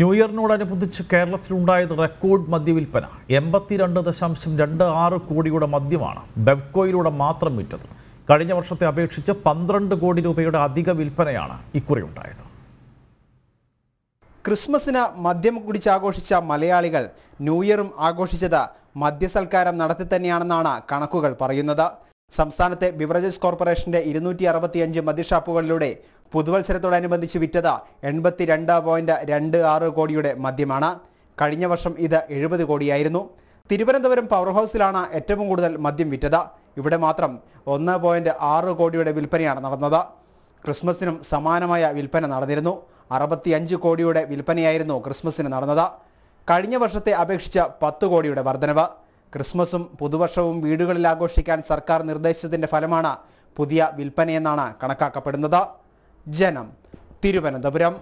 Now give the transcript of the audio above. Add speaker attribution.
Speaker 1: new കേരളത്തിലുണ്ടായത് record മദ്യവിൽപ്പന എൺപത്തിരണ്ട് ദശാംശം രണ്ട് ആറ് കോടിയുടെ മദ്യമാണ് ബെവ്കോയിലൂടെ മാത്രം വിറ്റത് കഴിഞ്ഞ വർഷത്തെ അപേക്ഷിച്ച്
Speaker 2: പന്ത്രണ്ട് കോടി രൂപയുടെ അധിക വിൽപ്പനയാണ്
Speaker 1: ഇക്കുറി ഉണ്ടായത്
Speaker 2: ക്രിസ്മസിന് മദ്യം കുടിച്ചാഘോഷിച്ച മലയാളികൾ ന്യൂഇയറും ആഘോഷിച്ചത് മദ്യസൽക്കാരം നടത്തി തന്നെയാണെന്നാണ് കണക്കുകൾ പറയുന്നത് സംസ്ഥാനത്തെ ബിവറേജസ് കോർപ്പറേഷന്റെ ഇരുന്നൂറ്റി അറുപത്തിയഞ്ച് മദ്യഷാപ്പുകളിലൂടെ പുതുവത്സരത്തോടനുബന്ധിച്ച് വിറ്റത് എൺപത്തി രണ്ട് രണ്ട് ആറ് കോടിയുടെ മദ്യമാണ് കഴിഞ്ഞ വർഷം ഇത് എഴുപത് കോടിയായിരുന്നു തിരുവനന്തപുരം പവർ ഹൗസിലാണ് ഏറ്റവും കൂടുതൽ മദ്യം വിറ്റത് ഇവിടെ മാത്രം ഒന്ന് പോയിന്റ് ആറ് കോടിയുടെ വിൽപ്പനയാണ് നടന്നത് ക്രിസ്മസിനും സമാനമായ വിൽപ്പന നടന്നിരുന്നു അറുപത്തിയഞ്ച് കോടിയുടെ വിൽപ്പനയായിരുന്നു ക്രിസ്മസിന് നടന്നത് കഴിഞ്ഞ വർഷത്തെ അപേക്ഷിച്ച് പത്ത് കോടിയുടെ വർധനവ് ക്രിസ്മസും പുതുവർഷവും വീടുകളിൽ ആഘോഷിക്കാൻ സർക്കാർ നിർദ്ദേശത്തിൻ്റെ ഫലമാണ് പുതിയ വിൽപ്പനയെന്നാണ് കണക്കാക്കപ്പെടുന്നത് ജനം തിരുവനന്തപുരം